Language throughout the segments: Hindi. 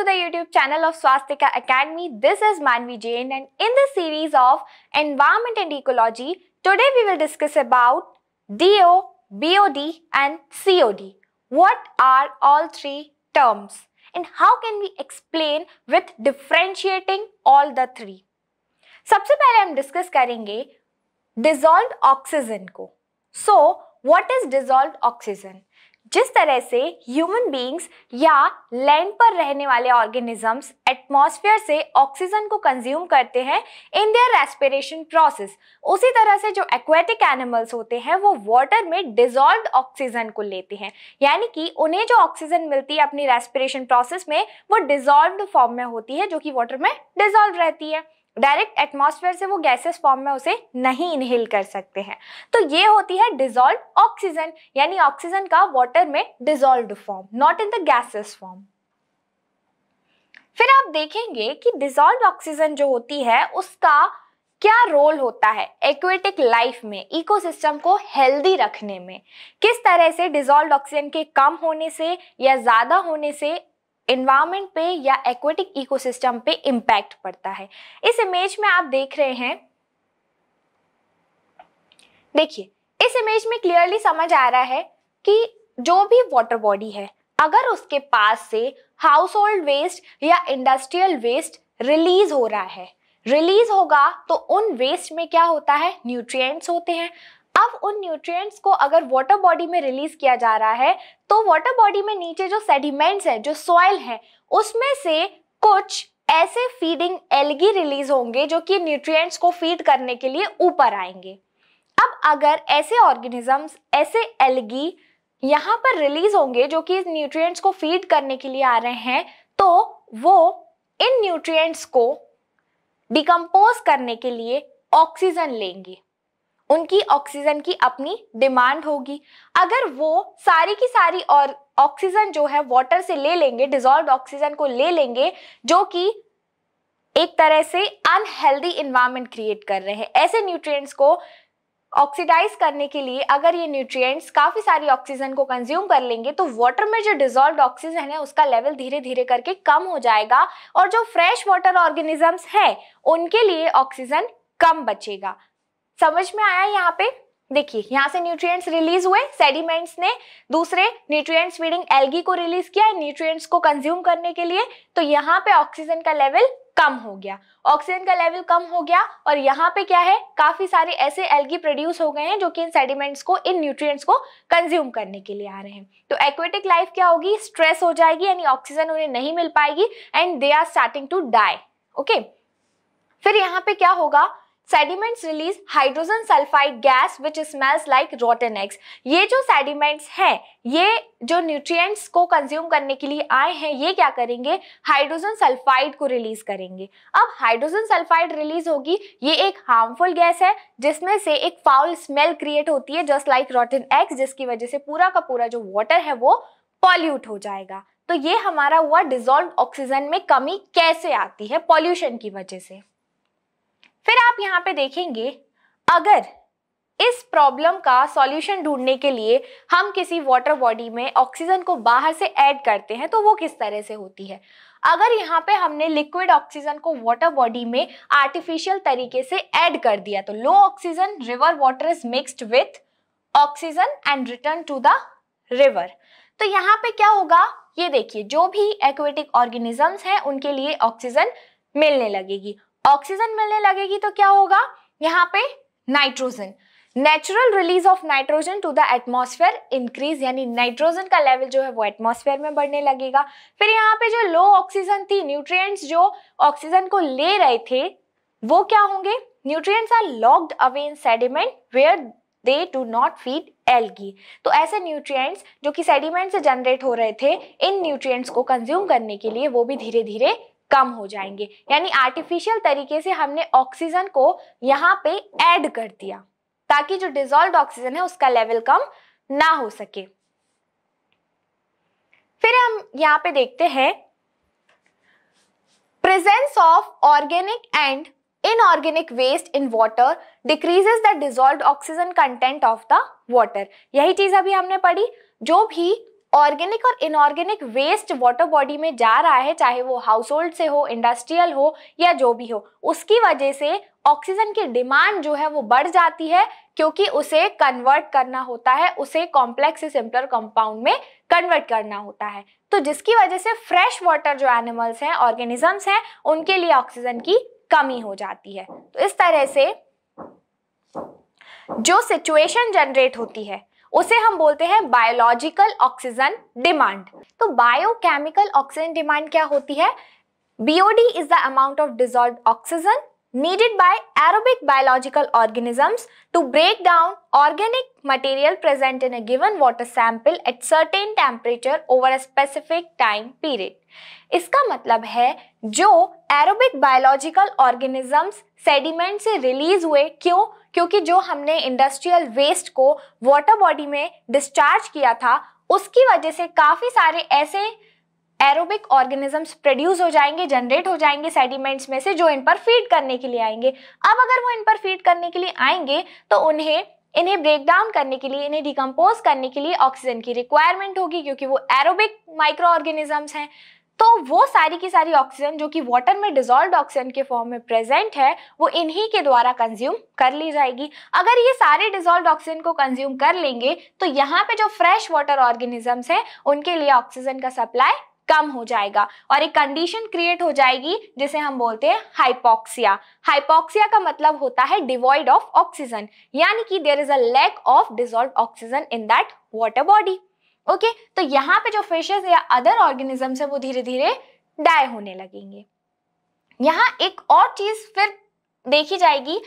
to the YouTube channel of Swastika Academy. This is Manvi Jain and in the series of Environment and Ecology, today we will discuss about DO, BOD and COD. What are all three terms and how can we explain with differentiating all the three? सबसे पहले हम डिस्कस करेंगे डिजॉल्व ऑक्सीजन को So, what is dissolved oxygen? जिस तरह से ह्यूमन बींग्स या लैंड पर रहने वाले ऑर्गेनिजम्स एटमॉस्फेयर से ऑक्सीजन को कंज्यूम करते हैं इन देयर रेस्पिरेशन प्रोसेस उसी तरह से जो एक्वेटिक एनिमल्स होते हैं वो वाटर में डिजॉल्व ऑक्सीजन को लेते हैं यानी कि उन्हें जो ऑक्सीजन मिलती है अपनी रेस्पिरेशन प्रोसेस में वो डिजॉल्व फॉर्म में होती है जो कि वाटर में डिजॉल्व रहती है डायरेक्ट एटमॉस्फेयर से वो गैसेस फॉर्म में उसे नहीं इनहेल कर सकते हैं तो ये होती है डिजोल्व ऑक्सीजन यानी ऑक्सीजन का वाटर में dissolve form not in the gases form फिर आप देखेंगे कि डिजोल्व ऑक्सीजन जो होती है उसका क्या रोल होता है एक्वेटिक लाइफ में इकोसिस्टम को हेल्दी रखने में किस तरह से डिजोल्व ऑक्सीजन के कम होने से या ज़्यादा होने से इन्वायरमेंट पे या एक्वेटिक इकोसिस्टम पे इम्पैक्ट पड़ता है इस इमेज में आप देख रहे हैं देखिए इस इमेज में क्लियरली समझ आ रहा है कि जो भी वाटर बॉडी है अगर उसके पास से हाउस होल्ड वेस्ट या इंडस्ट्रियल वेस्ट रिलीज हो रहा है रिलीज होगा तो उन वेस्ट में क्या होता है न्यूट्रिएंट्स होते हैं अब उन न्यूट्रिएंट्स को अगर वाटर बॉडी में रिलीज किया जा रहा है तो वाटर बॉडी में नीचे जो सेडिमेंट्स हैं जो सॉइल है उसमें से कुछ ऐसे फीडिंग एल्गी रिलीज होंगे जो कि न्यूट्रिएंट्स को फीड करने के लिए ऊपर आएंगे अब अगर ऐसे ऑर्गेनिजम्स ऐसे एल्गी यहाँ पर रिलीज होंगे जो कि न्यूट्रिएंट्स को फीड करने के लिए आ रहे हैं तो वो इन न्यूट्रिएंट्स को डिकम्पोज करने के लिए ऑक्सीजन लेंगे उनकी ऑक्सीजन की अपनी डिमांड होगी अगर वो सारी की सारी और ऑक्सीजन जो है वाटर से ले लेंगे डिजॉल्व ऑक्सीजन को ले लेंगे जो कि एक तरह से अनहेल्दी इन्वायरमेंट क्रिएट कर रहे हैं ऐसे न्यूट्रिएंट्स को ऑक्सीडाइज करने के लिए अगर ये न्यूट्रिएंट्स काफ़ी सारी ऑक्सीजन को कंज्यूम कर लेंगे तो वाटर में जो डिजॉल्व ऑक्सीजन है उसका लेवल धीरे धीरे करके कम हो जाएगा और जो फ्रेश वाटर ऑर्गेनिजम्स हैं उनके लिए ऑक्सीजन कम बचेगा समझ में आया यहाँ पे देखिए यहाँ से न्यूट्रिएंट्स रिलीज हुए सेडिमेंट्स ने दूसरे न्यूट्रिएंट्स फीडिंग एल्गी को रिलीज किया न्यूट्रिएंट्स को कंज्यूम करने के लिए तो यहाँ पे ऑक्सीजन का लेवल कम हो गया ऑक्सीजन का लेवल कम हो गया और यहाँ पे क्या है काफी सारे ऐसे एल्गी प्रोड्यूस हो गए हैं जो कि इन सेडिमेंट्स को इन न्यूट्रिएंट्स को कंज्यूम करने के लिए आ रहे हैं तो एक्वेटिक लाइफ क्या होगी स्ट्रेस हो जाएगी यानी ऑक्सीजन उन्हें नहीं मिल पाएगी and they are starting to die okay फिर यहाँ पे क्या होगा sediments release hydrogen sulphide gas which smells like rotten eggs ये जो सेडिमेंट्स हैं ये जो न्यूट्रिएंट्स को कंज्यूम करने के लिए आए हैं ये क्या करेंगे हाइड्रोजन सल्फाइड को रिलीज करेंगे अब हाइड्रोजन सल्फाइड रिलीज होगी ये एक हार्मफुल गैस है जिसमें से एक फाउल स्मेल क्रिएट होती है जस्ट लाइक रोटेन एग्स जिसकी वजह से पूरा का पूरा जो वाटर है वो पॉल्यूट हो जाएगा तो ये हमारा हुआ डिजोल्व ऑक्सीजन में कमी कैसे आती है पॉल्यूशन की वजह से फिर आप यहाँ पे देखेंगे अगर इस प्रॉब्लम का सॉल्यूशन ढूंढने के लिए हम किसी वाटर बॉडी में ऑक्सीजन को बाहर से ऐड करते हैं तो वो किस तरह से होती है अगर यहाँ पे हमने लिक्विड ऑक्सीजन को वाटर बॉडी में आर्टिफिशियल तरीके से ऐड कर दिया तो low oxygen river water is mixed with oxygen and return to the river तो यहाँ पे क्या होगा ये देखिए जो भी एक्वेटिक ऑर्गेनिजम्स हैं उनके लिए ऑक्सीजन मिलने लगेगी ऑक्सीजन मिलने लगेगी तो क्या होगा यहाँ पे nitrogen natural release of nitrogen to the atmosphere increase यानी नाइट्रोजन का लेवल जो है वो एटमॉस्फेयर में बढ़ने लगेगा फिर यहाँ पे जो लो ऑक्सीजन थी न्यूट्रिएंट्स जो ऑक्सीजन को ले रहे थे वो क्या होंगे nutrients are locked away in sediment where they do not feed algae तो ऐसे न्यूट्रिएंट्स जो कि सेडिमेंट से जनरेट हो रहे थे इन न्यूट्रिएंट्स को कंज्यूम करने के लिए वो भी धीरे धीरे कम हो जाएंगे यानी आर्टिफिशियल तरीके से हमने ऑक्सीजन को यहाँ पे ऐड कर दिया ताकि जो डिजोल्व ऑक्सीजन है उसका लेवल कम ना हो सके फिर हम यहाँ पे देखते हैं presence of organic and inorganic waste in water decreases the dissolve oxygen content of the water यही चीज अभी हमने पढ़ी जो भी ऑर्गेनिक और इनऑर्गेनिक वेस्ट वाटर बॉडी में जा रहा है चाहे वो हाउस होल्ड से हो इंडस्ट्रियल हो या जो भी हो उसकी वजह से ऑक्सीजन की डिमांड जो है वो बढ़ जाती है क्योंकि उसे कन्वर्ट करना होता है उसे कॉम्प्लेक्स सिंपलर कंपाउंड में कन्वर्ट करना होता है तो जिसकी वजह से फ्रेश वाटर जो एनिमल्स हैं ऑर्गेनिजम्स हैं उनके लिए ऑक्सीजन की कमी हो जाती है तो इस तरह से जो सिचुएशन जनरेट होती है उसे हम बोलते हैं बायोलॉजिकल ऑक्सीजन डिमांड तो बायोकेमिकल ऑक्सीजन डिमांड क्या होती है BOD is the amount of dissolve oxygen needed by aerobic biological organisms to break down organic material present in a given water sample at certain temperature over a specific time period इसका मतलब है जो aerobic biological organisms सेडिमेंट से रिलीज हुए क्यों क्योंकि जो हमने इंडस्ट्रियल वेस्ट को वाटर बॉडी में डिस्चार्ज किया था उसकी वजह से काफ़ी सारे ऐसे एरोबिक ऑर्गेनिजम्स प्रोड्यूस हो जाएंगे जनरेट हो जाएंगे सेडिमेंट्स में से जो इन पर फीड करने के लिए आएंगे अब अगर वो इन पर फीड करने के लिए आएंगे तो उन्हें इन्हें ब्रेक डाउन करने के लिए इन्हें डिकम्पोज करने के लिए ऑक्सीजन की रिक्वायरमेंट होगी क्योंकि वो एरोबिक माइक्रो ऑर्गेनिजम्स हैं तो वो सारी की सारी ऑक्सीजन जो कि वाटर में डिजोल्व ऑक्सीजन के फॉर्म में प्रेजेंट है वो इन्हीं के द्वारा कंज्यूम कर ली जाएगी अगर ये सारे डिजोल्व ऑक्सीजन को कंज्यूम कर लेंगे तो यहाँ पे जो फ्रेश वाटर ऑर्गेनिजम्स हैं उनके लिए ऑक्सीजन का सप्लाई कम हो जाएगा और एक कंडीशन क्रिएट हो जाएगी जिसे हम बोलते हैं हाइपोक्सिया हाइपोक्सिया का मतलब होता है डिवॉइड ऑफ ऑक्सीजन यानी कि there is a lack of dissolve oxygen in that water body okay तो यहाँ पे जो फिशेज या अदर ऑर्गेनिजम्स है वो धीरे धीरे डाय होने लगेंगे यहाँ एक और चीज फिर देखी जाएगी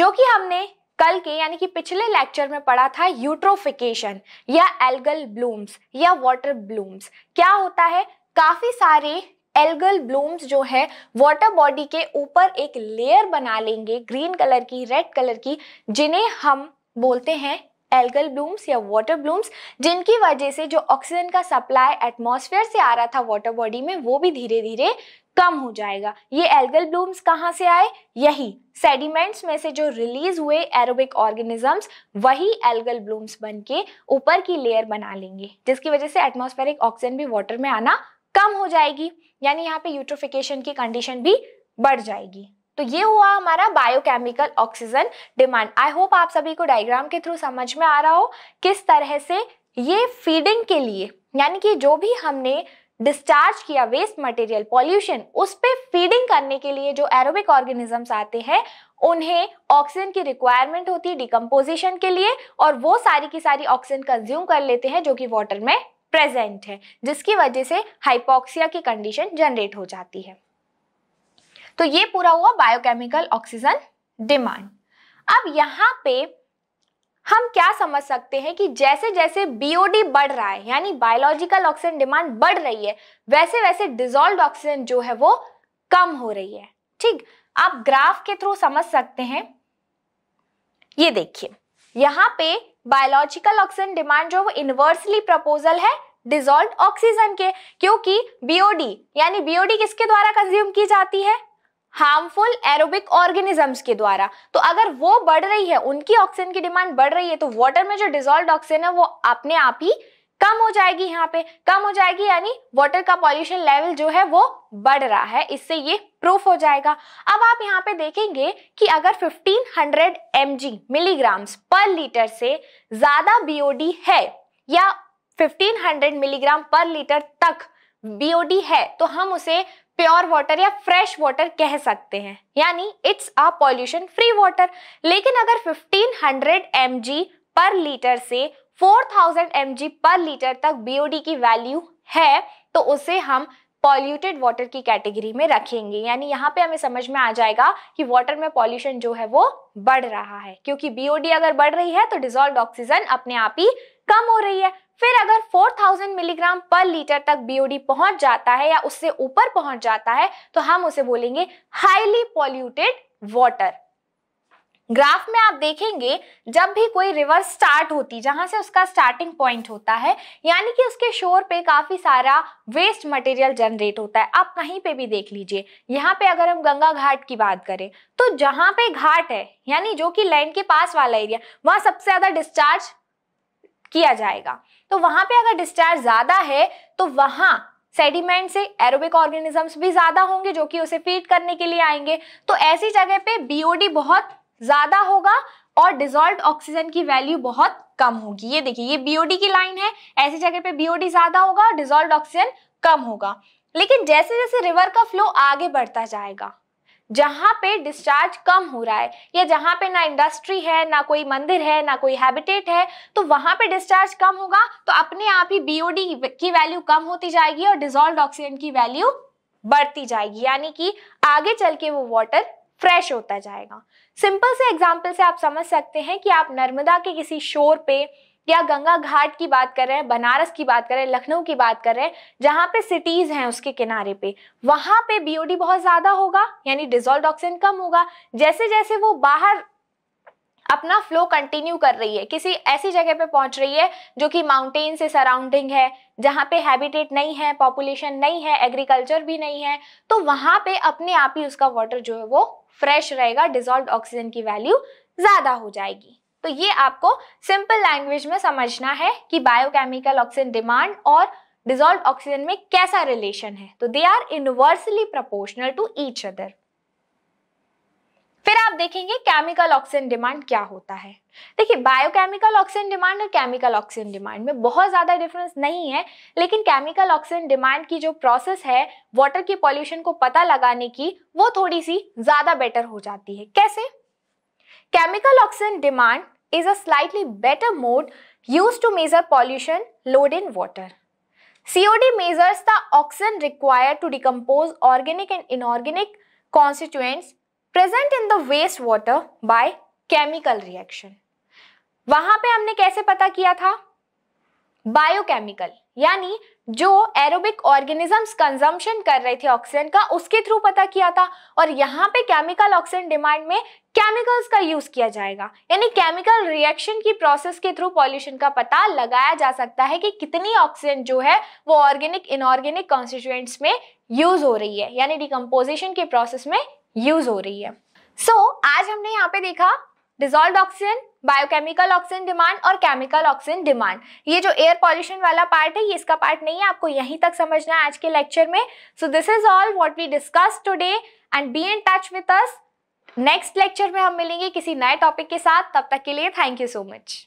जो कि हमने कल के यानी कि पिछले लेक्चर में पढ़ा था यूट्रोफिकेशन या एल्गल ब्लूम्स या वाटर ब्लूम्स क्या होता है काफी सारे एल्गल ब्लूम्स जो है वाटर बॉडी के ऊपर एक लेयर बना लेंगे ग्रीन कलर की रेड कलर की जिन्हें हम बोलते हैं एल्गल ब्लूम्स या वाटर ब्लूम्स जिनकी वजह से जो ऑक्सीजन का सप्लाई एटमॉस्फेयर से आ रहा था वाटर बॉडी में वो भी धीरे धीरे कम हो जाएगा ये एल्गल ब्लूम्स कहाँ से आए यही सेडिमेंट्स में से जो रिलीज हुए एरोबिक ऑर्गेनिजम्स वही एल्गल ब्लूम्स बन के ऊपर की लेयर बना लेंगे जिसकी वजह से एटमॉस्फेरिक ऑक्सीजन भी वाटर में आना कम हो जाएगी यानी यहाँ पे यूट्रोफिकेशन की कंडीशन भी बढ़ जाएगी तो ये हुआ हमारा biochemical oxygen demand I hope आप सभी को डायग्राम के थ्रू समझ में आ रहा हो किस तरह से ये फीडिंग के लिए यानी कि जो भी हमने डिस्चार्ज किया वेस्ट मटेरियल पॉल्यूशन उस पर फीडिंग करने के लिए जो एरोबिक ऑर्गेनिजम्स आते हैं उन्हें ऑक्सीजन की रिक्वायरमेंट होती है डिकम्पोजिशन के लिए और वो सारी की सारी ऑक्सीजन कंज्यूम कर लेते हैं जो कि वाटर में प्रेजेंट है जिसकी वजह से हाइपोक्सिया की कंडीशन जनरेट हो जाती है तो ये पूरा हुआ बायोकेमिकल ऑक्सीजन डिमांड अब यहाँ पे हम क्या समझ सकते हैं कि जैसे जैसे बीओडी बढ़ रहा है यानी बायोलॉजिकल ऑक्सीजन डिमांड बढ़ रही है वैसे वैसे डिजोल्व ऑक्सीजन जो है वो कम हो रही है ठीक आप ग्राफ के थ्रू समझ सकते हैं ये देखिए यहाँ पे बायोलॉजिकल ऑक्सीजन डिमांड जो वो इनवर्सली प्रपोजल है डिजोल्व ऑक्सीजन के क्योंकि बीओडी यानी बीओडी किसके द्वारा कंज्यूम की जाती है हार्मफुल एरोबिक ऑर्गेनिजम्स के द्वारा तो अगर वो बढ़ रही है उनकी ऑक्सीजन की डिमांड बढ़ रही है तो वाटर में जो डिजोल्व ऑक्सीजन है वो अपने आप ही कम हो जाएगी यहाँ पे कम हो जाएगी यानी वाटर का पॉल्यूशन लेवल जो है वो बढ़ रहा है इससे ये प्रूफ हो जाएगा अब आप यहाँ पे देखेंगे कि अगर 1500 hundred M milligrams per litre से ज्यादा बीओडी है या 1500 मिलीग्राम पर लीटर तक बीओडी है तो हम उसे प्योर वाटर या फ्रेश वाटर कह सकते हैं यानी it's a pollution free water लेकिन अगर 1500 हंड्रेड पर लीटर से 4000 थाउजेंड पर लीटर तक बीओडी की वैल्यू है तो उसे हम पॉल्यूटेड वाटर की कैटेगरी में रखेंगे यानी यहाँ पे हमें समझ में आ जाएगा कि वाटर में पॉल्यूशन जो है वो बढ़ रहा है क्योंकि बीओडी अगर बढ़ रही है तो डिजोल्व ऑक्सीजन अपने आप ही कम हो रही है फिर अगर 4000 मिलीग्राम पर लीटर तक बीओडी पहुंच जाता है या उससे ऊपर पहुंच जाता है तो हम उसे बोलेंगे हाईली पॉल्यूटेड वॉटर ग्राफ में आप देखेंगे जब भी कोई रिवर स्टार्ट होती जहां से उसका स्टार्टिंग पॉइंट होता है यानी कि उसके शोर पे काफी सारा वेस्ट मटेरियल जनरेट होता है आप कहीं पे भी देख लीजिए यहाँ पे अगर हम गंगा घाट की बात करें तो जहां पे घाट है यानी जो कि लैंड के पास वाला एरिया वहां सबसे ज्यादा डिस्चार्ज किया जाएगा तो वहां पे अगर डिस्चार्ज ज्यादा है तो वहां सेडिमेंट से एरोबिक ऑर्गेनिजम्स भी ज्यादा होंगे जो कि उसे फीड करने के लिए आएंगे तो ऐसी जगह पे बीओडी बहुत ज्यादा होगा और डिजोल्व ऑक्सीजन की वैल्यू बहुत कम होगी ये देखिए ये बीओडी की लाइन है ऐसी जगह पे बीओडी ज्यादा होगा और डिजोल्व ऑक्सीजन कम होगा लेकिन जैसे जैसे रिवर का फ्लो आगे बढ़ता जाएगा जहाँ पे डिस्चार्ज कम हो रहा है या जहाँ पे ना इंडस्ट्री है ना कोई मंदिर है ना कोई हैबिटेट है तो वहाँ पे डिस्चार्ज कम होगा तो अपने आप ही बीओडी की वैल्यू कम होती जाएगी और डिजोल्व ऑक्सीजन की वैल्यू बढ़ती जाएगी यानी कि आगे चल के वो वाटर फ्रेश होता जाएगा सिंपल से एग्जाम्पल से आप समझ सकते हैं कि आप नर्मदा के किसी शोर पे या गंगा घाट की बात कर रहे हैं बनारस की बात कर रहे हैं लखनऊ की बात कर रहे हैं जहाँ पे सिटीज हैं उसके किनारे पे वहां पे बीओडी बहुत ज्यादा होगा यानी डिजोल्ड ऑक्सीजन कम होगा जैसे जैसे वो बाहर अपना फ्लो कंटिन्यू कर रही है किसी ऐसी जगह पे पहुंच रही है जो कि माउंटेन से सराउंडिंग है जहाँ पे हैबिटेट नहीं है पॉपुलेशन नहीं है एग्रीकल्चर भी नहीं है तो वहां पे अपने आप ही उसका वाटर जो है वो फ्रेश रहेगा डिजोल्व ऑक्सीजन की वैल्यू ज्यादा हो जाएगी तो ये आपको सिंपल लैंग्वेज में समझना है कि बायोकेमिकल ऑक्सीजन डिमांड और डिजॉल्व ऑक्सीजन में कैसा रिलेशन है तो they are inversely proportional to each other फिर आप देखेंगे केमिकल ऑक्सीजन डिमांड क्या होता है देखिए बायोकेमिकल ऑक्सीजन डिमांड और केमिकल ऑक्सीजन डिमांड में बहुत ज़्यादा डिफरेंस नहीं है लेकिन केमिकल ऑक्सीजन डिमांड की जो प्रोसेस है वाटर की पॉल्यूशन को पता लगाने की वो थोड़ी सी ज़्यादा बेटर हो जाती है कैसे Chemical oxygen demand is a slightly better mode used to measure pollution load in water. COD measures the oxygen required to decompose organic and inorganic constituents present in the wastewater by chemical reaction. वहां पे हमने कैसे पता किया था बायोकेमिकल यानी जो एरोबिक ऑर्गेनिजम्स कंजम्पशन कर रहे थे ऑक्सीजन का उसके थ्रू पता किया था और यहाँ पे केमिकल ऑक्सीजन डिमांड में केमिकल्स का यूज किया जाएगा यानी केमिकल रिएक्शन की प्रोसेस के थ्रू पॉल्यूशन का पता लगाया जा सकता है कि कितनी ऑक्सीजन जो है वो ऑर्गेनिक इनऑर्गेनिक कॉन्स्टिट्यूएंट्स में यूज हो रही है यानी डिकम्पोजिशन के प्रोसेस में यूज हो रही है सो so, आज हमने यहाँ पे देखा dissolve oxygen biochemical oxygen demand और केमिकल ऑक्सीजन डिमांड ये जो एयर पॉल्यूशन वाला पार्ट है ये इसका पार्ट नहीं है आपको यहीं तक समझना है आज के लेक्चर में so this is all what we discuss today and be in touch with us next lecture में हम मिलेंगे किसी नए टॉपिक के साथ तब तक के लिए थैंक यू सो मच